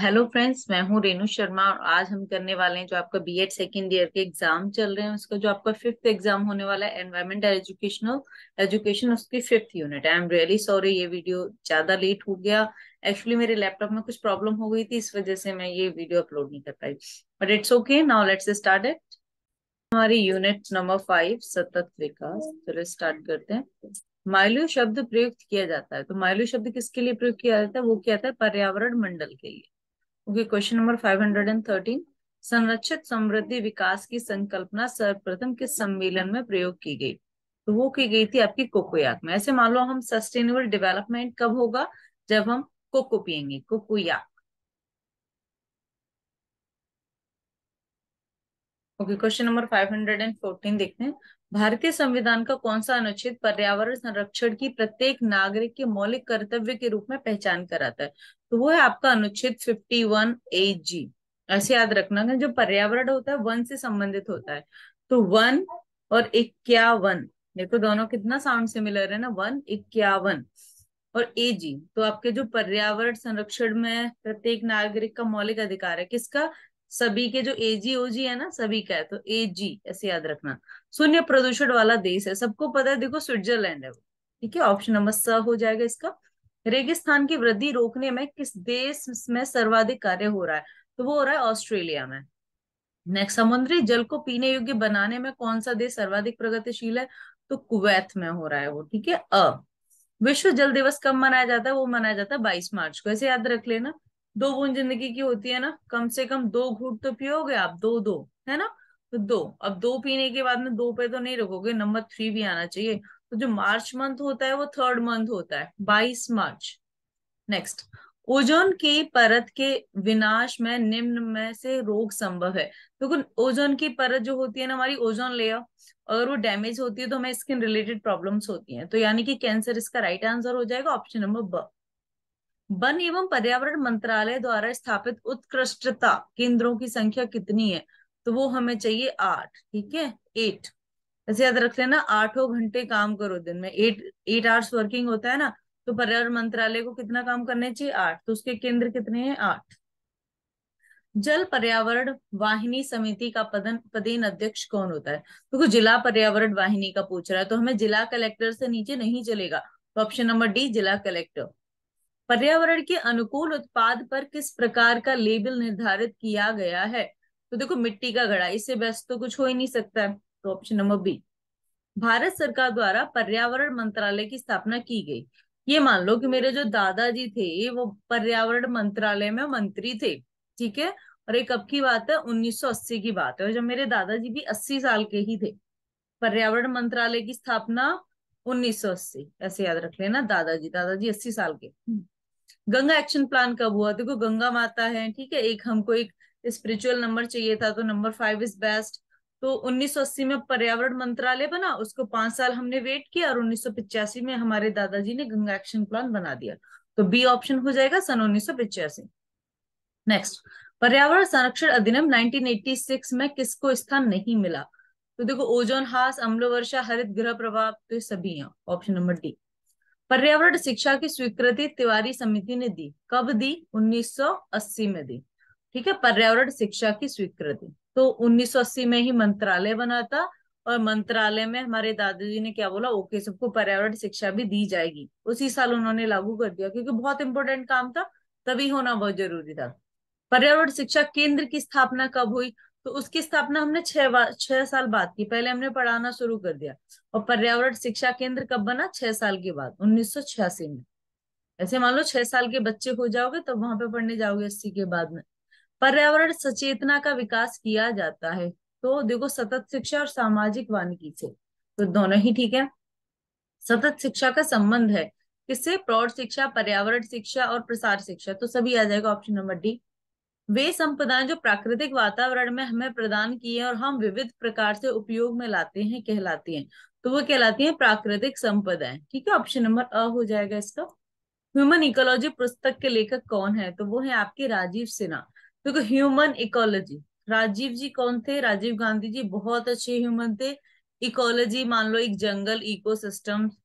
Hello friends मैं हूं रेनू शर्मा और आज हम करने वाले हैं जो आपका बीएड सेकेंड ईयर के एग्जाम चल रहे हैं उसका जो आपका फिफ्थ एग्जाम होने वाला है एनवायरमेंट एजुकेशनल एजुकेशन उसकी fifth unit I am really sorry ये वीडियो ज्यादा लेट हो गया एक्चुअली मेरे लैपटॉप में कुछ प्रॉब्लम हो गई थी इस वजह से मैं ये वीडियो अपलोड नहीं कर पाई but it's okay now let's start it हमारी यूनिट नंबर फाइव सतत विकास चलो स्टार्ट करते हैं माइलो शब्द प्रयुक्त किया जाता है तो माइलो शब्द किसके लिए प्रयोग किया जाता है वो क्या है पर्यावरण मंडल के लिए ओके क्वेश्चन नंबर 513 संरक्षित समृद्धि विकास की संकल्पना सर्वप्रथम किस सम्मेलन में प्रयोग की गई तो वो की गई थी आपकी कोकोयाक में ऐसे मान लो हम सस्टेनेबल डेवलपमेंट कब होगा जब हम कोको पियेंगे कोकोयाक ओके क्वेश्चन नंबर 514 देखते हैं भारतीय संविधान का कौन सा अनुच्छेद पर्यावरण संरक्षण की प्रत्येक नागरिक के मौलिक कर्तव्य के रूप में पहचान कराता है तो वो है आपका अनुच्छेद 51 ए जी ऐसे याद रखना कि जो पर्यावरण होता है वन से संबंधित होता है तो वन और इक्यावन देखो दोनों कितना साउंड सिमिलर है ना वन इक्यावन और ए जी तो आपके जो पर्यावरण संरक्षण में प्रत्येक नागरिक का मौलिक अधिकार है किसका सभी के जो एजी ओजी है ना सभी का है तो एजी ऐसे याद रखना शून्य प्रदूषण वाला देश है सबको पता है देखो स्विट्जरलैंड है वो ठीक है ऑप्शन नंबर स हो जाएगा इसका रेगिस्तान की वृद्धि रोकने में किस देश में सर्वाधिक कार्य हो रहा है तो वो हो रहा है ऑस्ट्रेलिया में नेक्स्ट समुद्री जल को पीने योग्य बनाने में कौन सा देश सर्वाधिक प्रगतिशील है तो कुवैत में हो रहा है वो ठीक है अ विश्व जल दिवस कब मनाया जाता है वो मनाया जाता है बाईस मार्च को ऐसे याद रख लेना दो बूंद जिंदगी की होती है ना कम से कम दो घूट तो पियोगे आप दो दो है ना तो दो अब दो पीने के बाद में दो पे तो नहीं रखोगे नंबर थ्री भी आना चाहिए तो जो मार्च मंथ होता है वो थर्ड मंथ होता है बाईस मार्च नेक्स्ट ओजोन की परत के विनाश में निम्न में से रोग संभव है देखो तो ओजोन की परत जो होती है ना हमारी ओजोन लेयर अगर वो डैमेज होती है तो हमें स्किन रिलेटेड प्रॉब्लम्स होती हैं तो यानी कि कैंसर इसका राइट आंसर हो जाएगा ऑप्शन नंबर ब वन एवं पर्यावरण मंत्रालय द्वारा स्थापित उत्कृष्टता केंद्रों की संख्या कितनी है तो वो हमें चाहिए आठ ठीक है एट ऐसे याद रख लेना आठों घंटे काम करो दिन में एट एट आवर्स वर्किंग होता है ना तो पर्यावरण मंत्रालय को कितना काम करने चाहिए आठ तो उसके केंद्र कितने हैं आठ जल पर्यावरण वाहिनी समिति का पदन पदेन अध्यक्ष कौन होता है देखो तो जिला पर्यावरण वाहिनी का पूछ रहा है तो हमें जिला कलेक्टर से नीचे नहीं चलेगा तो ऑप्शन नंबर डी जिला कलेक्टर पर्यावरण के अनुकूल उत्पाद पर किस प्रकार का लेबल निर्धारित किया गया है तो देखो मिट्टी का घड़ा इससे बेस्ट तो कुछ हो ही नहीं सकता तो ऑप्शन नंबर बी भारत सरकार द्वारा पर्यावरण मंत्रालय की स्थापना की गई ये मान लो कि मेरे जो दादाजी थे वो पर्यावरण मंत्रालय में मंत्री थे ठीक है और एक कब की बात है 1980 की बात है और जब मेरे दादाजी भी 80 साल के ही थे पर्यावरण मंत्रालय की स्थापना 1980 ऐसे याद रख लेना दादाजी दादाजी 80 साल के गंगा एक्शन प्लान कब हुआ देखो गंगा माता है ठीक है एक हमको एक स्पिरिचुअल नंबर चाहिए था तो नंबर फाइव इज बेस्ट तो 1980 में पर्यावरण मंत्रालय बना उसको पांच साल हमने वेट किया और उन्नीस में हमारे दादाजी ने गंगा एक्शन प्लान बना दिया तो बी ऑप्शन हो जाएगा सन उन्नीस नेक्स्ट पर्यावरण संरक्षण अधिनियम 1986 में किसको स्थान नहीं मिला तो देखो ओजोन हास अम्ल वर्षा हरित ग्रह प्रभाव तो सभी हैं ऑप्शन नंबर डी पर्यावरण शिक्षा की स्वीकृति तिवारी समिति ने दी कब दी 1980 में दी ठीक है पर्यावरण शिक्षा की स्वीकृति तो 1980 में ही मंत्रालय बना था और मंत्रालय में हमारे दादाजी ने क्या बोला ओके सबको पर्यावरण शिक्षा भी दी जाएगी उसी साल उन्होंने लागू कर दिया क्योंकि बहुत इंपॉर्टेंट काम था तभी होना बहुत जरूरी था पर्यावरण शिक्षा केंद्र की स्थापना कब हुई तो उसकी स्थापना हमने छह छह साल बाद की पहले हमने पढ़ाना शुरू कर दिया और पर्यावरण शिक्षा केंद्र कब बना छह साल के बाद उन्नीस में ऐसे मान लो छह साल के बच्चे हो जाओगे तब तो वहां पे पढ़ने जाओगे अस्सी के बाद में पर्यावरण सचेतना का विकास किया जाता है तो देखो सतत शिक्षा और सामाजिक वानिकी से तो दोनों ही ठीक है सतत शिक्षा का संबंध है किससे प्रौढ़ शिक्षा पर्यावरण शिक्षा और प्रसार शिक्षा तो सभी आ जाएगा ऑप्शन नंबर डी वे संपदाएं जो प्राकृतिक वातावरण में हमें प्रदान किए और हम विविध प्रकार से उपयोग में लाते हैं कहलाती हैं तो वो कहलाती हैं प्राकृतिक संपदाएं ठीक है ऑप्शन नंबर अ हो जाएगा इसका ह्यूमन इकोलॉजी पुस्तक के लेखक कौन है तो वो है आपके राजीव सिन्हा देखो तो ह्यूमन इकोलॉजी राजीव जी कौन थे राजीव गांधी जी बहुत अच्छे ह्यूमन थे इकोलॉजी मान लो एक जंगल इको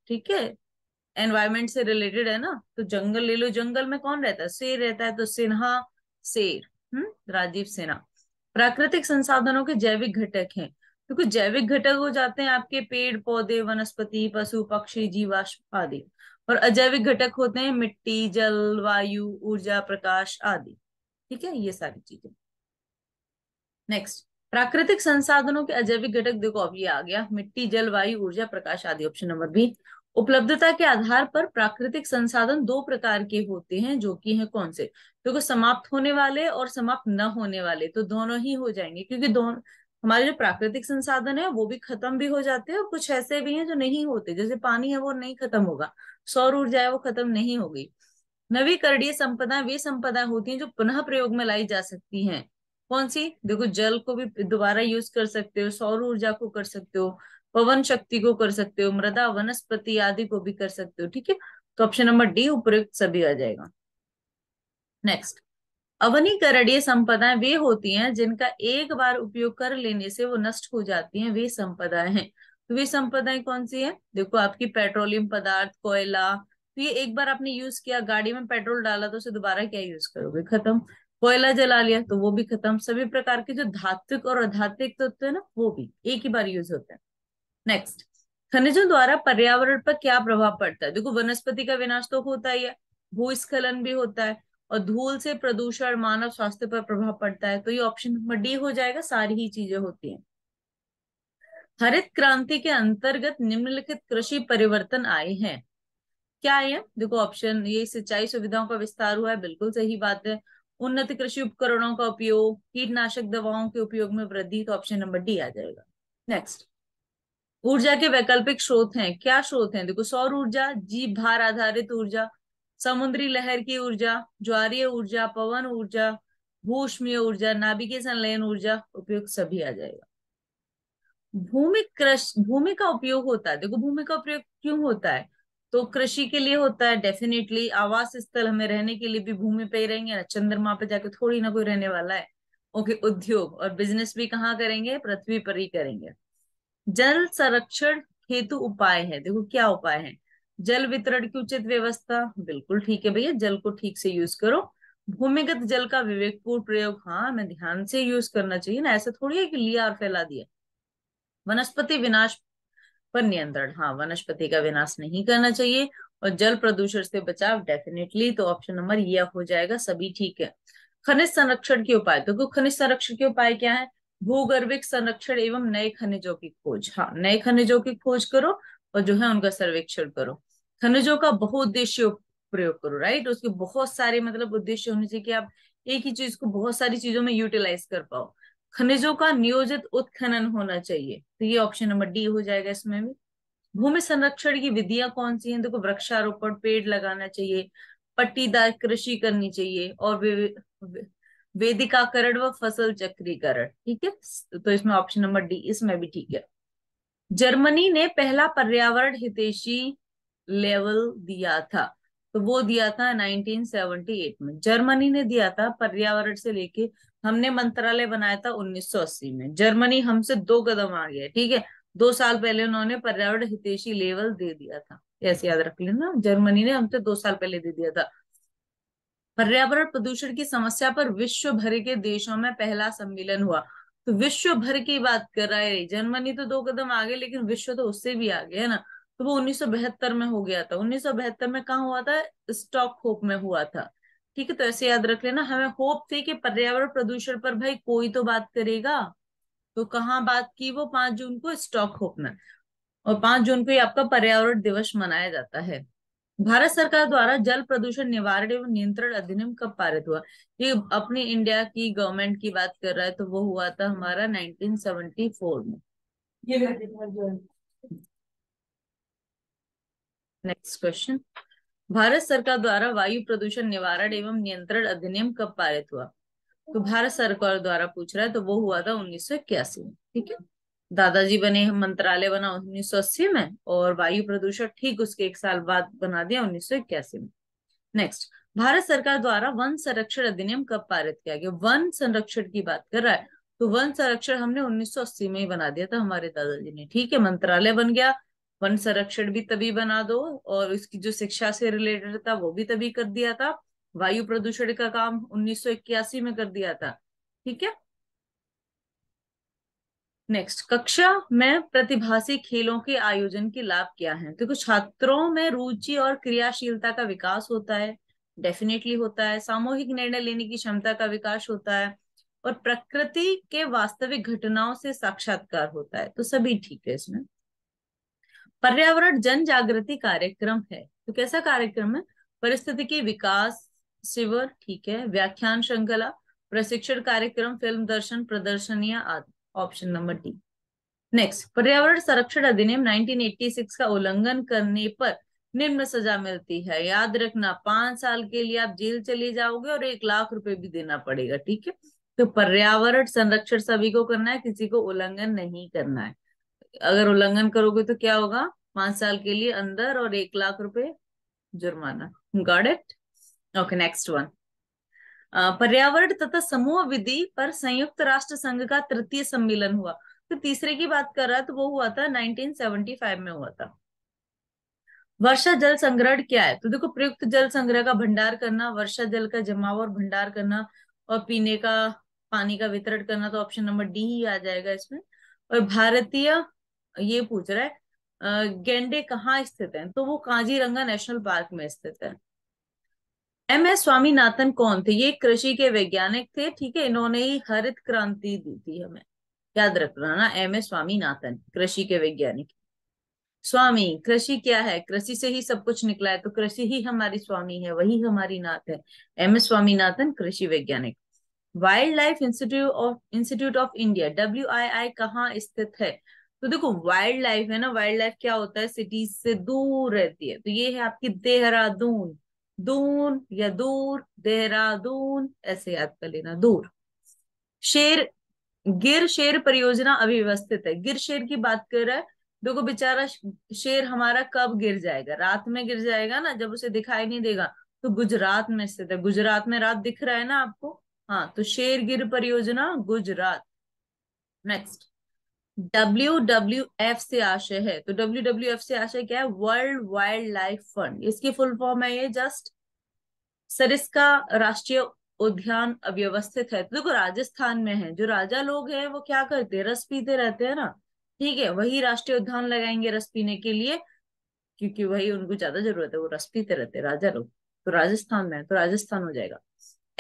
ठीक है एनवायरमेंट से रिलेटेड है ना तो जंगल ले लो जंगल में कौन रहता है शेर रहता है तो सिन्हा शेर हम्म राजीव सेना प्राकृतिक संसाधनों के जैविक घटक हैं क्योंकि तो जैविक घटक हो जाते हैं आपके पेड़ पौधे वनस्पति पशु पक्षी जीवाश्म आदि और अजैविक घटक होते हैं मिट्टी जल वायु ऊर्जा प्रकाश आदि ठीक है ये सारी चीजें नेक्स्ट प्राकृतिक संसाधनों के अजैविक घटक देखो अब ये आ गया मिट्टी जल वायु ऊर्जा प्रकाश आदि ऑप्शन नंबर बी उपलब्धता के आधार पर प्राकृतिक संसाधन दो प्रकार के होते हैं जो कि हैं कौन से देखो तो समाप्त होने वाले और समाप्त न होने वाले तो दोनों ही हो जाएंगे क्योंकि दोनों हमारे जो प्राकृतिक संसाधन है वो भी खत्म भी हो जाते हैं और कुछ ऐसे भी हैं जो नहीं होते जैसे पानी है वो नहीं खत्म होगा सौर ऊर्जा है वो खत्म नहीं होगी नवीकरणीय संपदा वे संपदा होती है जो पुनः प्रयोग में लाई जा सकती है कौन सी देखो जल को भी दोबारा यूज कर सकते हो सौर ऊर्जा को कर सकते हो पवन शक्ति को कर सकते हो मृदा वनस्पति आदि को भी कर सकते हो ठीक है तो ऑप्शन नंबर डी उपयुक्त सभी आ जाएगा नेक्स्ट अवनीकरणीय संपदाएं वे होती हैं जिनका एक बार उपयोग कर लेने से वो नष्ट हो जाती हैं वे संपदाएं हैं तो वे संपदाएं कौन सी है देखो आपकी पेट्रोलियम पदार्थ कोयला तो ये एक बार आपने यूज किया गाड़ी में पेट्रोल डाला तो उसे दोबारा क्या यूज करोगे खत्म कोयला जला लिया तो वो भी खत्म सभी प्रकार के जो धात्विक और अधात्विक तत्व तो है ना वो भी एक ही बार यूज होते हैं नेक्स्ट खनिजों द्वारा पर्यावरण पर क्या प्रभाव पड़ता है देखो वनस्पति का विनाश तो होता ही है भूस्खलन भी होता है और धूल से प्रदूषण मानव स्वास्थ्य पर प्रभाव पड़ता है तो ये ऑप्शन नंबर डी हो जाएगा सारी ही चीजें होती हैं हरित क्रांति के अंतर्गत निम्नलिखित कृषि परिवर्तन आए हैं क्या आए हैं देखो ऑप्शन ये सिंचाई सुविधाओं का विस्तार हुआ है बिल्कुल सही बात है उन्नत कृषि उपकरणों का उपयोग कीटनाशक दवाओं के उपयोग में वृद्धि तो ऑप्शन नंबर डी आ जाएगा नेक्स्ट ऊर्जा के वैकल्पिक स्रोत हैं क्या स्रोत हैं देखो सौर ऊर्जा जीव भार आधारित ऊर्जा समुद्री लहर की ऊर्जा ज्वारीय ऊर्जा पवन ऊर्जा भूष्मीय ऊर्जा नाभिकीय संलयन ऊर्जा उपयोग सभी आ जाएगा भूमि कृषि भूमि का उपयोग होता है देखो भूमि का उपयोग क्यों होता है तो कृषि के लिए होता है डेफिनेटली आवास स्थल हमें रहने के लिए भी भूमि पे ही रहेंगे ना चंद्रमा पे जाके थोड़ी ना कोई रहने वाला है ओके उद्योग और बिजनेस भी कहाँ करेंगे पृथ्वी पर ही करेंगे जल संरक्षण हेतु उपाय है देखो क्या उपाय है जल वितरण की उचित व्यवस्था बिल्कुल ठीक है भैया जल को ठीक से यूज करो भूमिगत जल का विवेकपूर्ण प्रयोग हाँ हमें ध्यान से यूज करना चाहिए ना ऐसा थोड़ी है कि लिया और फैला दिया वनस्पति विनाश पर नियंत्रण हाँ वनस्पति का विनाश नहीं करना चाहिए और जल प्रदूषण से बचाव डेफिनेटली तो ऑप्शन नंबर यह हो जाएगा सभी ठीक है खनिज संरक्षण के उपाय तो खनिज संरक्षण के उपाय क्या है भूगर्भिक संरक्षण एवं नए खनिजों की खोज हाँ नए खनिजों की खोज करो और जो है उनका सर्वेक्षण करो खनिजों का बहुउद्देश्य प्रयोग करो राइट उसके बहुत सारे मतलब उद्देश्य होने चाहिए कि आप एक ही चीज को बहुत सारी चीजों में यूटिलाइज कर पाओ खनिजों का नियोजित उत्खनन होना चाहिए तो ये ऑप्शन नंबर डी हो जाएगा इसमें भी भूमि संरक्षण की विधियां कौन सी हैं देखो वृक्षारोपण पेड़ लगाना चाहिए पट्टीदार कृषि करनी चाहिए और वेदिकाकरण व फसल चक्रीकरण ठीक है तो इसमें ऑप्शन नंबर डी इसमें भी ठीक है जर्मनी ने पहला पर्यावरण हितेशी लेवल दिया था तो वो दिया था 1978 में जर्मनी ने दिया था पर्यावरण से लेके हमने मंत्रालय बनाया था 1980 में जर्मनी हमसे दो कदम आ गया ठीक है दो साल पहले उन्होंने पर्यावरण हितेशी लेवल दे दिया था ऐसे याद रख लेना जर्मनी ने हमसे दो साल पहले दे दिया था पर्यावरण प्रदूषण की समस्या पर विश्व भर के देशों में पहला सम्मेलन हुआ तो विश्व भर की बात कर रहा है जर्मनी तो दो कदम आगे लेकिन विश्व तो उससे भी आगे है ना तो वो उन्नीस में हो गया था उन्नीस में कहा हुआ था स्टॉक होप में हुआ था ठीक है तो ऐसे याद रख लेना हमें होप थी कि पर्यावरण प्रदूषण पर भाई कोई तो बात करेगा तो कहाँ बात की वो पांच जून को स्टॉक होप में और पांच जून को ही आपका पर्यावरण दिवस मनाया जाता है भारत सरकार द्वारा जल प्रदूषण निवारण एवं नियंत्रण अधिनियम कब पारित हुआ ये अपनी इंडिया की गवर्नमेंट की बात कर रहा है तो वो हुआ था हमारा 1974 में नेक्स्ट क्वेश्चन भारत सरकार द्वारा वायु प्रदूषण निवारण एवं नियंत्रण अधिनियम कब पारित हुआ तो भारत सरकार द्वारा पूछ रहा है तो वो हुआ था उन्नीस में ठीक है दादाजी बने मंत्रालय बना 1980 में और वायु प्रदूषण ठीक उसके एक साल बाद बना दिया इक्यासी में नेक्स्ट भारत सरकार द्वारा वन संरक्षण अधिनियम कब पारित किया गया वन संरक्षण की बात कर रहा है तो वन संरक्षण हमने 1980 में ही बना दिया था हमारे दादाजी ने ठीक है मंत्रालय बन गया वन संरक्षण भी तभी बना दो और इसकी जो शिक्षा से रिलेटेड था वो भी तभी कर दिया था वायु प्रदूषण का काम इक्यासी में कर दिया था ठीक है नेक्स्ट कक्षा में प्रतिभासी खेलों के आयोजन के लाभ क्या है देखो तो छात्रों में रुचि और क्रियाशीलता का विकास होता है डेफिनेटली होता है सामूहिक निर्णय लेने की क्षमता का विकास होता है और प्रकृति के वास्तविक घटनाओं से साक्षात्कार होता है तो सभी ठीक है इसमें पर्यावरण जन जागृति कार्यक्रम है तो कैसा कार्यक्रम है परिस्थिति के विकास शिविर ठीक है व्याख्यान श्रृंखला प्रशिक्षण कार्यक्रम फिल्म दर्शन प्रदर्शनिया आदि ऑप्शन नंबर डी नेक्स्ट पर्यावरण संरक्षण अधिनियम 1986 का उल्लंघन करने पर निम्न सजा मिलती है याद रखना पांच साल के लिए आप जेल चले जाओगे और एक लाख रुपए भी देना पड़ेगा ठीक है तो पर्यावरण संरक्षण सभी को करना है किसी को उल्लंघन नहीं करना है अगर उल्लंघन करोगे तो क्या होगा पांच साल के लिए अंदर और एक लाख रुपए जुर्माना got it okay next one पर्यावरण तथा समूह विधि पर संयुक्त राष्ट्र संघ का तृतीय सम्मेलन हुआ तो तीसरे की बात कर रहा है तो वो हुआ था 1975 में हुआ था वर्षा जल संग्रहण क्या है तो देखो प्रयुक्त जल संग्रह का भंडार करना वर्षा जल का जमाव और भंडार करना और पीने का पानी का वितरण करना तो ऑप्शन नंबर डी ही आ जाएगा इसमें और भारतीय ये पूछ रहा है गेंडे कहाँ स्थित है तो वो काजीरंगा नेशनल पार्क में स्थित है एम एस स्वामीनाथन कौन थे ये कृषि के वैज्ञानिक थे ठीक है इन्होंने ही हरित क्रांति दी थी हमें याद रखना ना एम एस स्वामीनाथन कृषि के वैज्ञानिक स्वामी कृषि क्या है कृषि से ही सब कुछ निकला है तो कृषि ही हमारी स्वामी है वही हमारी नाथ है एम एस स्वामीनाथन कृषि वैज्ञानिक wildlife institute of institute of India W I I कहाँ स्थित है तो देखो वाइल्ड लाइफ है ना वाइल्ड लाइफ क्या होता है सिटीज से दूर रहती है तो ये है आपकी देहरादून दून या दूर देहरादून ऐसे याद कर लेना दूर शेर गिर शेर परियोजना अव्यवस्थित है गिर शेर की बात कर रहा है देखो बेचारा शेर हमारा कब गिर जाएगा रात में गिर जाएगा ना जब उसे दिखाई नहीं देगा तो गुजरात में स्थित है गुजरात में रात दिख रहा है ना आपको हाँ तो शेर गिर परियोजना Gujarat next W W F से आशय है तो डब्ल्यू डब्ल्यू एफ से आशय क्या है वर्ल्ड वाइल्ड लाइफ फंड इसकी फुल फॉर्म है ये जस्ट सरिस्का राष्ट्रीय उद्यान अव्यवस्थित है तो देखो राजस्थान में है जो राजा लोग हैं वो क्या करते हैं रस पीते रहते हैं ना ठीक है वही राष्ट्रीय उद्यान लगाएंगे रस पीने के लिए क्योंकि वही उनको ज्यादा जरूरत है वो रस पीते रहते हैं राजा लोग तो राजस्थान में है तो राजस्थान हो जाएगा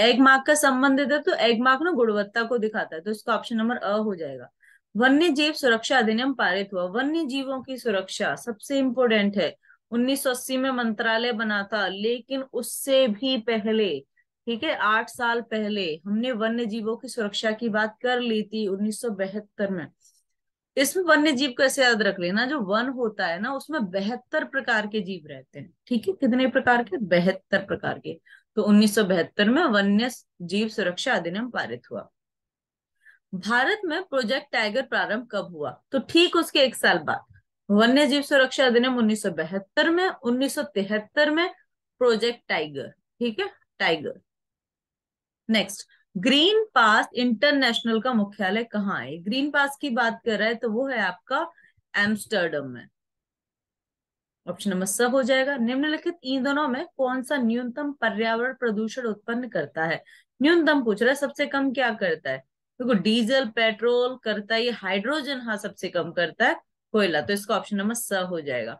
एग मार्क का संबंधित है तो एग मार्क ना गुणवत्ता को दिखाता है तो इसका ऑप्शन नंबर अ हो जाएगा वन्य जीव सुरक्षा अधिनियम पारित हुआ वन्य जीवों की सुरक्षा सबसे इंपोर्टेंट है 1980 में मंत्रालय बना था लेकिन उससे भी पहले ठीक है आठ साल पहले हमने वन्य जीवों की सुरक्षा की बात कर ली थी उन्नीस में इसमें वन्य जीव को ऐसे याद रख लेना जो वन होता है ना उसमें बेहतर प्रकार के जीव रहते हैं ठीक है कितने प्रकार के बेहतर प्रकार के तो 1972 में वन्य जीव सुरक्षा अधिनियम पारित हुआ भारत में प्रोजेक्ट टाइगर प्रारंभ कब हुआ तो ठीक उसके एक साल बाद वन्य जीव सुरक्षा अधिनियम उन्नीस में उन्नीस में प्रोजेक्ट टाइगर ठीक है tiger next Greenpeace international का मुख्यालय कहाँ है ग्रीन पास की बात कर रहा है तो वो है आपका एम्स्टर्डम में ऑप्शन नंबर सब हो जाएगा निम्नलिखित ईंधनों में कौन सा न्यूनतम पर्यावरण प्रदूषण उत्पन्न करता है न्यूनतम पूछ रहा है सबसे कम क्या करता है देखो तो डीजल पेट्रोल करता है ये हाइड्रोजन हाँ सबसे कम करता है कोयला तो इसका ऑप्शन नंबर स हो जाएगा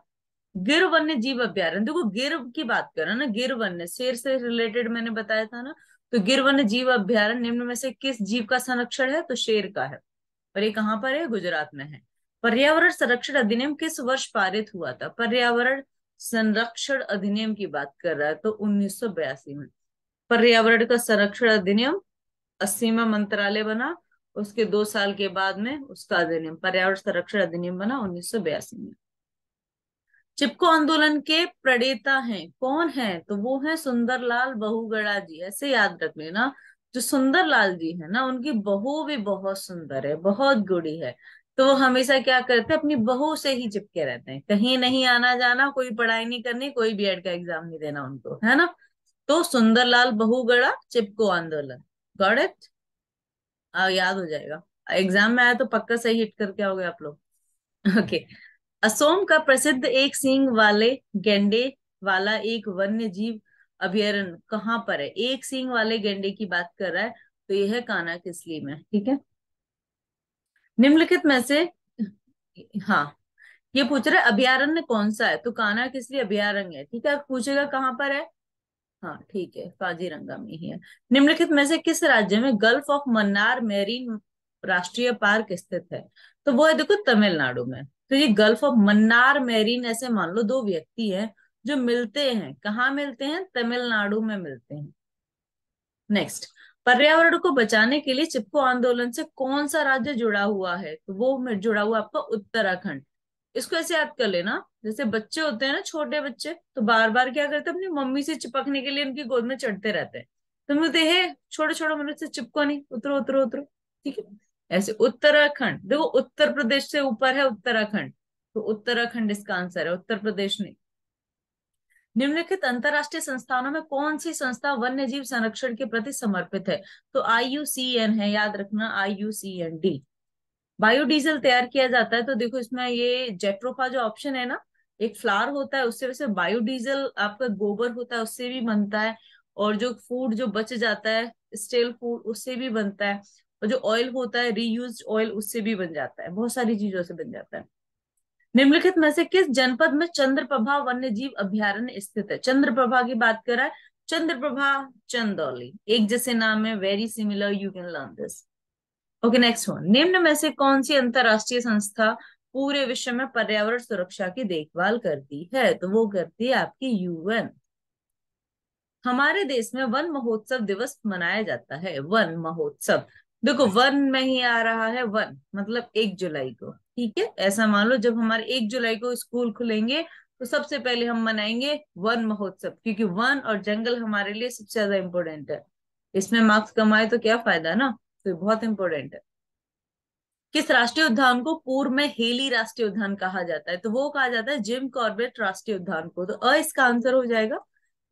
गिर वन्य जीव अभ्यारण देखो गिर की बात करो ना गिर वन्य शेर से रिलेटेड मैंने बताया था ना तो गिर वन्य जीव अभ्यारण निम्न में से किस जीव का संरक्षण है तो शेर का है और ये कहाँ पर है गुजरात में है पर्यावरण संरक्षण अधिनियम किस वर्ष पारित हुआ था पर्यावरण संरक्षण अधिनियम की बात कर रहा है तो उन्नीस में पर्यावरण का संरक्षण अधिनियम अस्सी में मंत्रालय बना उसके दो साल के बाद में उसका अधिनियम पर्यावरण संरक्षण अधिनियम बना उन्नीस में चिपको आंदोलन के प्रणेता हैं कौन है तो वो है सुंदरलाल बहुगड़ा जी ऐसे याद रख लेना जो सुंदरलाल जी है ना उनकी बहू भी बहुत सुंदर है बहुत गुड़ी है तो वो हमेशा क्या करते हैं अपनी बहू से ही चिपके रहते हैं कहीं नहीं आना जाना कोई पढ़ाई नहीं करनी कोई बी का एग्जाम नहीं देना उनको है ना तो सुंदरलाल बहुगड़ा चिपको आंदोलन गॉड इट हाँ, याद हो जाएगा एग्जाम में आया तो पक्का सही हिट करके आओगे आप लोग ओके असोम का प्रसिद्ध एक सींग वाले गेंडे वाला एक वन्य जीव अभ्यारण कहाँ पर है एक सींग वाले गेंडे की बात कर रहा है तो यह है काना किसली में ठीक है निम्नलिखित में से हाँ ये पूछ रहा है अभ्यारण्य कौन सा है तो काना किसली अभ्यारण्य है ठीक है पूछेगा कहाँ पर है हाँ ठीक है काजीरंगा में ही है निम्नलिखित में से किस राज्य में गल्फ ऑफ मन्नार मेरीन राष्ट्रीय पार्क स्थित है तो वो है देखो तमिलनाडु में तो ये गल्फ ऑफ मन्नार मेरीन ऐसे मान लो दो व्यक्ति हैं जो मिलते हैं कहाँ मिलते हैं तमिलनाडु में मिलते हैं नेक्स्ट पर्यावरण को बचाने के लिए चिपको आंदोलन से कौन सा राज्य जुड़ा हुआ है तो वो जुड़ा हुआ आपका उत्तराखंड इसको ऐसे याद कर लेना जैसे बच्चे होते हैं ना छोटे बच्चे तो बार बार क्या करते हैं अपनी मम्मी से चिपकने के लिए उनकी गोद में चढ़ते रहते हैं तो मैं बोलते हे छोटे छोटे मनुष्य चिपको नहीं उतरो उतरो उतरो ठीक है ऐसे उत्तराखंड देखो उत्तर प्रदेश से ऊपर है उत्तराखंड तो उत्तराखंड इसका आंसर है उत्तर प्रदेश नहीं निम्नलिखित अंतरराष्ट्रीय संस्थानों में कौन सी संस्था वन्य जीव संरक्षण के प्रति समर्पित है तो आई है याद रखना आई डी बायोडीजल तैयार किया जाता है तो देखो इसमें ये जेट्रोफा जो ऑप्शन है ना एक फ्लावर होता है उससे वैसे बायोडीजल आपका गोबर होता है उससे भी बनता है और जो फूड जो बच जाता है स्टेल फूड उससे भी बनता है और जो ऑयल होता है रीयूज ऑयल उससे भी बन जाता है बहुत सारी चीजों से बन जाता है निम्नलिखित में से किस जनपद में चंद्रप्रभा वन्य जीव अभ्यारण्य स्थित है चंद्रप्रभा की बात करा है चंद्रप्रभा चंदौली एक जैसे नाम है very similar you can learn this okay next one निम्न में से कौन सी अंतरराष्ट्रीय संस्था पूरे विश्व में पर्यावरण सुरक्षा की देखभाल करती है तो वो करती है आपकी यूएन हमारे देश में वन महोत्सव दिवस मनाया जाता है वन महोत्सव देखो वन में ही आ रहा है वन मतलब एक जुलाई को ठीक है ऐसा मान लो जब हमारे एक जुलाई को स्कूल खुलेंगे तो सबसे पहले हम मनाएंगे वन महोत्सव क्योंकि वन और जंगल हमारे लिए सबसे ज्यादा इंपॉर्टेंट है इसमें मार्क्स कमाए तो क्या फायदा ना तो बहुत इंपॉर्टेंट है किस राष्ट्रीय उद्यान को पूर्व में हेली राष्ट्रीय उद्यान कहा जाता है तो वो कहा जाता है जिम कॉर्बेट राष्ट्रीय उद्यान को तो अ इसका आंसर हो जाएगा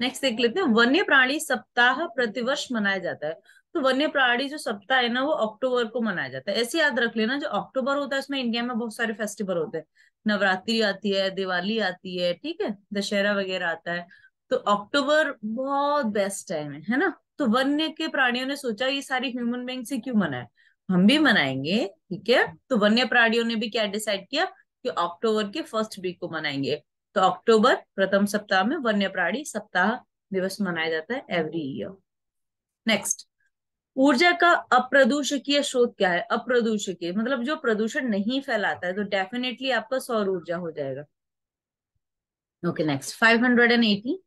नेक्स्ट देख लेते हैं वन्य प्राणी सप्ताह प्रतिवर्ष मनाया जाता है तो वन्य प्राणी जो सप्ताह है ना वो अक्टूबर को मनाया जाता है ऐसे याद रख लेना जो अक्टूबर होता है उसमें इंडिया में बहुत सारे फेस्टिवल होते हैं नवरात्रि आती है दिवाली आती है ठीक है दशहरा वगैरह आता है तो अक्टूबर बहुत बेस्ट टाइम है है ना तो वन्य के प्राणियों ने सोचा ये सारी ह्यूमन बींग से क्यों मनाए हम भी मनाएंगे ठीक है तो वन्य प्राणियों ने भी क्या डिसाइड किया कि अक्टूबर के फर्स्ट वीक को मनाएंगे तो अक्टूबर प्रथम सप्ताह में वन्य प्राणी सप्ताह दिवस मनाया जाता है एवरी ईयर नेक्स्ट ऊर्जा का अप्रदूषकीय स्रोत क्या है अप्रदूषकीय मतलब जो प्रदूषण नहीं फैलाता है तो डेफिनेटली आपका सौर ऊर्जा हो जाएगा okay next five hundred and eighty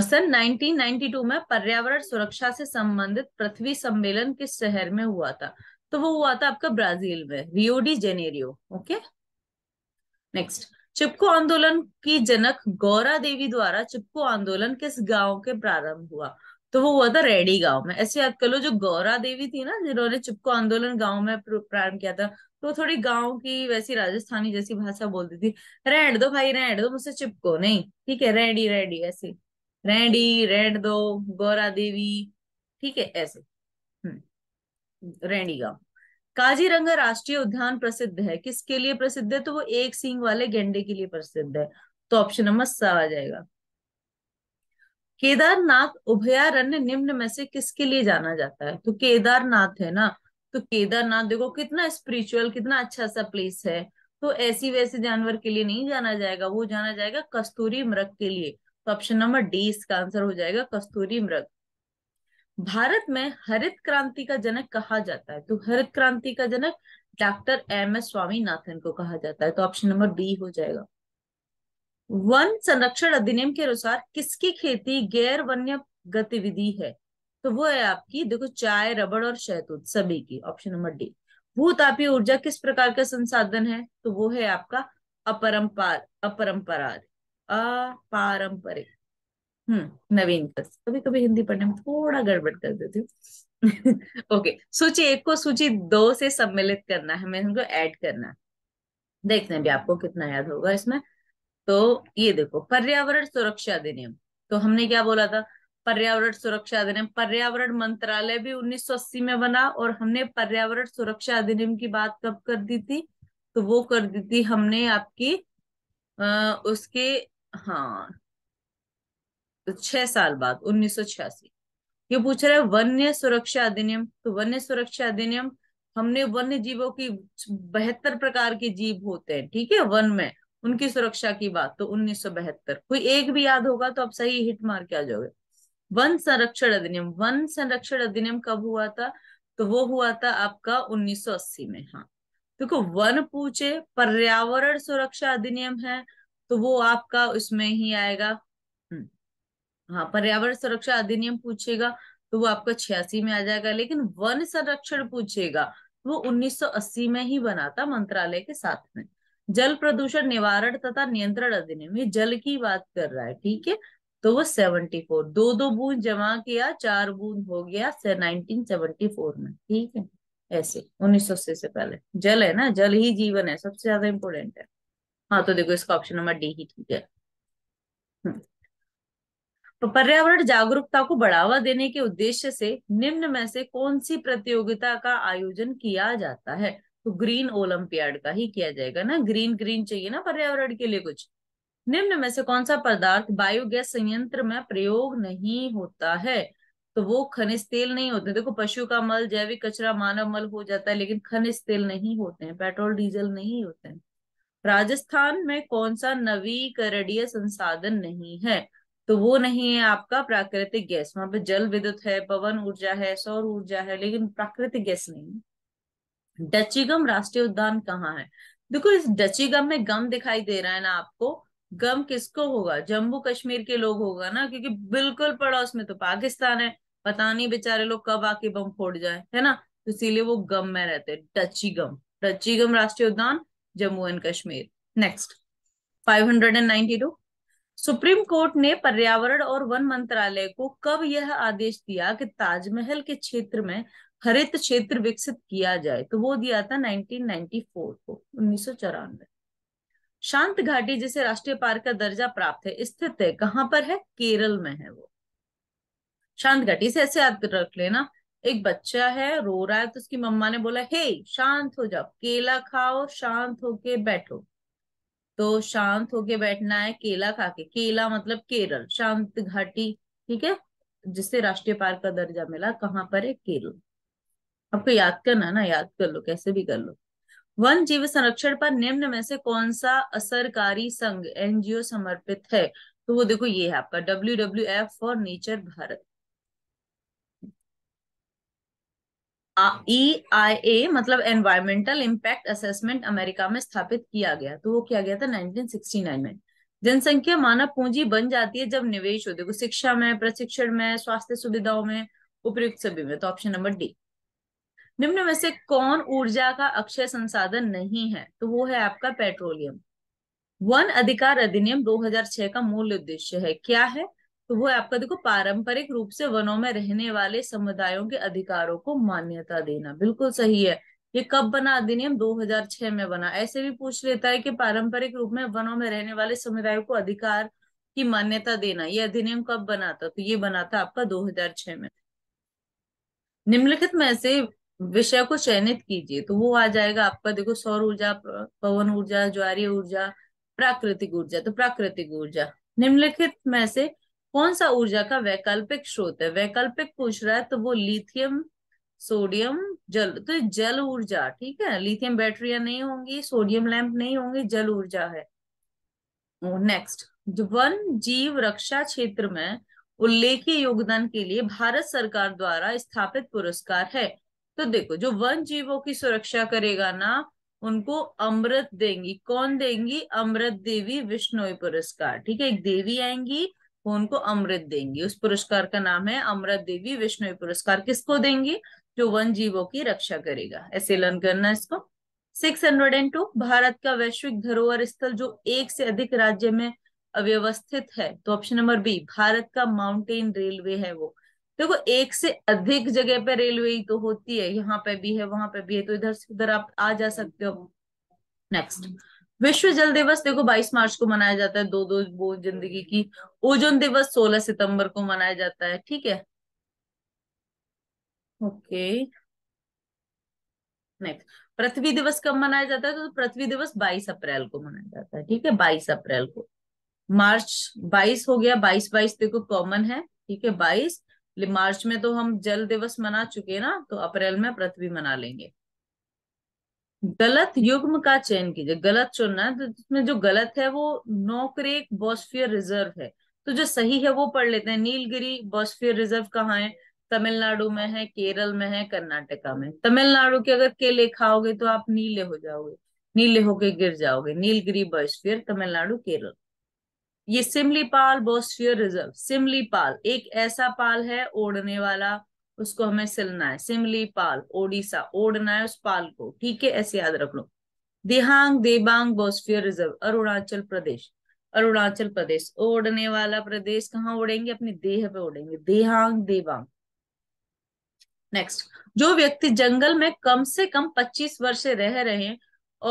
sir 1992 में पर्यावरण सुरक्षा से संबंधित पृथ्वी सम्मेलन किस शहर में हुआ था तो वो हुआ था आपका ब्राजील में Rio de Janeiro okay next Chipko आंदोलन की जनक गौरा देवी द्वारा चिपको आंदोलन किस गांव के प्रारंभ हुआ तो वो हुआ था रेडी गांव में ऐसे याद कर लो जो गौरा देवी थी ना जिन्होंने चिपको आंदोलन गांव में प्रारंभ किया था तो थोड़ी गांव की वैसी राजस्थानी जैसी भाषा बोलती थी रेड दो भाई रेड दो मुझसे चिपको नहीं ठीक है रेडी रेडी ऐसी रेडी रेड दो गौरा देवी ठीक है ऐसे हम्म, रेडी गांव काजीरंगा राष्ट्रीय उद्यान प्रसिद्ध है किसके लिए प्रसिद्ध है तो वो एक सींग वाले गेंडे के लिए प्रसिद्ध है तो ऑप्शन नंबर सा आ जाएगा केदारनाथ उभयारण्य निम्न में से किसके लिए जाना जाता है तो केदारनाथ है ना तो केदारनाथ देखो कितना स्पिरिचुअल कितना अच्छा सा प्लेस है तो ऐसी वैसे जानवर के लिए नहीं जाना जाएगा वो जाना जाएगा कस्तूरी मृग के लिए तो ऑप्शन नंबर डी इसका आंसर हो जाएगा कस्तूरी मृग भारत में हरित क्रांति का जनक कहा जाता है तो हरित क्रांति का जनक डॉक्टर एम एस स्वामीनाथन को कहा जाता है तो ऑप्शन नंबर बी हो जाएगा वन संरक्षण अधिनियम के अनुसार किसकी खेती गैर वन्य गतिविधि है तो वो है आपकी देखो चाय रबड़ और शहतूत सभी की ऑप्शन नंबर डी भूतापीय ऊर्जा किस प्रकार का संसाधन है तो वो है आपका अपरंपार अपरंपरा अपारंपरिक हम्म नवीन कस कभी कभी हिंदी पढ़ने में थोड़ा गड़बड़ कर देती हूँ ओके सूची एक को सूची दो से सम्मिलित करना है मैं उनको ऐड करना देखते हैं भी आपको कितना याद होगा इसमें तो ये देखो पर्यावरण सुरक्षा अधिनियम तो हमने क्या बोला था पर्यावरण सुरक्षा अधिनियम पर्यावरण मंत्रालय भी 1980 में बना और हमने पर्यावरण सुरक्षा अधिनियम की बात कब कर दी थी तो वो कर दी थी हमने आपकी आ, उसके हाँ तो छह साल बाद छियासी ये पूछ रहा है वन्य सुरक्षा अधिनियम तो वन्य सुरक्षा अधिनियम हमने वन्य जीवों की बेहतर प्रकार के जीव होते हैं ठीक है वन में उनकी सुरक्षा की बात तो उन्नीस कोई एक भी याद होगा तो आप सही हिट मार के आ जाओगे वन संरक्षण अधिनियम वन संरक्षण अधिनियम कब हुआ था तो वो हुआ था आपका 1980 में हाँ देखो तो वन पूछे पर्यावरण सुरक्षा अधिनियम है तो वो आपका उसमें ही आएगा हम्म। हाँ पर्यावरण सुरक्षा अधिनियम पूछेगा तो वो आपका छियासी में आ जाएगा लेकिन वन संरक्षण पूछेगा तो वो 1980 में ही बना था मंत्रालय के साथ में जल प्रदूषण निवारण तथा नियंत्रण अधिनियम ये जल की बात कर रहा है ठीक है तो वो 74 दो दो बूंद जमा किया चार बूंद हो गया 1974 में ठीक है ऐसे 1900 से पहले जल है ना जल ही जीवन है सबसे ज्यादा इंपोर्टेंट है हाँ तो देखो इसका ऑप्शन नंबर डी ही ठीक है हम्म। तो पर्यावरण जागरूकता को बढ़ावा देने के उद्देश्य से निम्न में से कौन सी प्रतियोगिता का आयोजन किया जाता है तो ग्रीन ओलंपियाड का ही किया जाएगा ना ग्रीन ग्रीन चाहिए ना पर्यावरण के लिए कुछ निम्न में से कौन सा पदार्थ बायोगैस संयंत्र में प्रयोग नहीं होता है तो वो खनिज तेल नहीं होते देखो पशु का मल जैविक कचरा मानव मल हो जाता है लेकिन खनिज तेल नहीं होते हैं पेट्रोल डीजल नहीं होते हैं राजस्थान में कौन सा नवीकरणीय संसाधन नहीं है तो वो नहीं है आपका प्राकृतिक गैस वहां पे जल विद्युत है पवन ऊर्जा है सौर ऊर्जा है लेकिन प्राकृतिक गैस नहीं डचीगम राष्ट्रीय उद्यान कहाँ है देखो इस डचीगम में गम दिखाई दे रहा है ना आपको गम किसको होगा जम्मू कश्मीर के लोग होगा ना क्योंकि बिल्कुल पड़ोस में तो पाकिस्तान है पता नहीं बेचारे लोग कब आके बम फोड़ जाए है ना तो इसीलिए वो गम में रहते हैं डचीगम डचीगम राष्ट्रीय उद्यान Jammu and Kashmir next 592 supreme court ने पर्यावरण और वन मंत्रालय को कब यह आदेश दिया कि ताजमहल के क्षेत्र में हरित क्षेत्र विकसित किया जाए तो वो दिया था 1994 को उन्नीस शांत घाटी जिसे राष्ट्रीय पार्क का दर्जा प्राप्त है स्थित है कहां पर है केरल में है वो शांत घाटी से ऐसे याद रख लेना एक बच्चा है रो रहा है तो उसकी मम्मा ने बोला हे hey, शांत हो जाओ केला खाओ शांत होके बैठो तो शांत होके बैठना है केला खा के केला मतलब केरल शांत घाटी ठीक है जिससे राष्ट्रीय पार्क का दर्जा मिला कहाँ पर है केरल आपको याद करना ना याद कर लो कैसे भी कर लो वन जीव संरक्षण पर निम्न में से कौन सा असरकारी संघ एनजीओ समर्पित है तो वो देखो ये है आपका W W F for nature Bharat E I A मतलब एनवायरमेंटल इम्पैक्ट असेसमेंट अमेरिका में स्थापित किया गया तो वो किया गया था 1969 में जनसंख्या मानव पूंजी बन जाती है जब निवेश होते शिक्षा में प्रशिक्षण में स्वास्थ्य सुविधाओं में उपयुक्त सभी में तो ऑप्शन नंबर डी निम्न में से कौन ऊर्जा का अक्षय संसाधन नहीं है तो वो है आपका पेट्रोलियम वन अधिकार अधिनियम 2006 का मूल उद्देश्य है क्या है तो वो आपका देखो पारंपरिक रूप से वनों में रहने वाले समुदायों के अधिकारों को मान्यता देना बिल्कुल सही है ये कब बना अधिनियम 2006 में बना ऐसे भी पूछ लेता है कि पारंपरिक रूप में वनों में रहने वाले समुदायों को अधिकार की मान्यता देना ये अधिनियम कब बना था तो ये बना था आपका 2006 में निम्नलिखित में से विषय को चयनित कीजिए तो वो आ जाएगा आपका देखो सौर ऊर्जा पवन ऊर्जा ज्वारीय ऊर्जा प्राकृतिक ऊर्जा तो प्राकृतिक ऊर्जा निम्नलिखित में से कौन सा ऊर्जा का वैकल्पिक स्रोत है वैकल्पिक पूछ रहा है तो वो लिथियम सोडियम जल तो जल ऊर्जा ठीक है लिथियम बैटरियां नहीं होंगी सोडियम लैंप नहीं होंगे जल ऊर्जा है नेक्स्ट वन जीव रक्षा क्षेत्र में उल्लेखीय योगदान के लिए भारत सरकार द्वारा स्थापित पुरस्कार है तो देखो जो वन जीवों की सुरक्षा करेगा ना उनको अमृत देंगी कौन देंगी अमृत देवी विष्णु पुरस्कार ठीक है एक देवी आएंगी वो उनको अमृत देंगी उस पुरस्कार का नाम है अमृत देवी विष्णु पुरस्कार किसको देंगी जो वन जीवों की रक्षा करेगा ऐसे लर्न करना इसको 602 भारत का वैश्विक धरोहर स्थल जो एक से अधिक राज्य में अव्यवस्थित है तो ऑप्शन नंबर बी भारत का माउंटेन रेलवे है वो देखो तो एक से अधिक जगह पे रेलवे ही तो होती है यहाँ पे भी है वहां पे भी है तो इधर से उधर आप आ जा सकते हो नेक्स्ट विश्व जल दिवस देखो 22 मार्च को मनाया जाता है दो दो वो जिंदगी की ओजोन दिवस 16 सितंबर को मनाया जाता है ठीक है ओके नेक्स्ट पृथ्वी दिवस कब मनाया जाता है तो पृथ्वी दिवस 22 अप्रैल को मनाया जाता है ठीक है 22 अप्रैल को मार्च 22 हो गया 22 22 देखो कॉमन है ठीक है 22 मार्च में तो हम जल दिवस मना चुके ना तो अप्रैल में पृथ्वी मना लेंगे गलत युग्म का चयन कीजिए गलत चुनना है तो इसमें जो गलत है वो नौकरे बॉस्फियर रिजर्व है तो जो सही है वो पढ़ लेते हैं नीलगिरी बॉस्फियर रिजर्व कहाँ है तमिलनाडु में है केरल में है कर्नाटका में तमिलनाडु के अगर केले खाओगे तो आप नीले हो जाओगे नीले होके गिर जाओगे नीलगिरी बॉस्फियर तमिलनाडु केरल ये सिमलीपाल बॉस्फियर रिजर्व सिमलीपाल एक ऐसा पाल है ओढ़ने वाला उसको हमें सिलना है सिमली पाल ओडिशा ओढ़ना है उस पाल को ठीक है ऐसे याद रख लो देहांग देबांग बॉस्फियर रिजर्व अरुणाचल प्रदेश अरुणाचल प्रदेश उड़ने वाला प्रदेश कहाँ उड़ेंगे अपने देह पे उड़ेंगे देहांग देवांग नेक्स्ट जो व्यक्ति जंगल में कम से कम 25 वर्ष रह रहे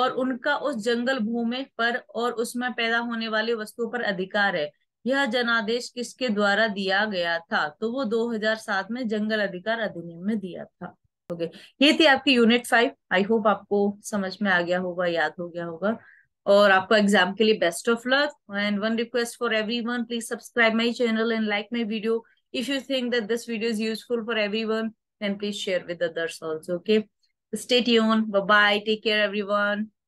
और उनका उस जंगल भूमि पर और उसमें पैदा होने वाली वस्तुओं पर अधिकार है यह जनादेश किसके द्वारा दिया गया था तो वो 2007 में जंगल अधिकार अधिनियम में दिया था ओके ये थी आपकी यूनिट फाइव आई होप आपको समझ में आ गया होगा याद हो गया होगा और आपको एग्जाम के लिए best of luck and one request for everyone please subscribe my channel and like my video if you think that this video is useful for everyone then please share with others also okay stay tuned bye take care care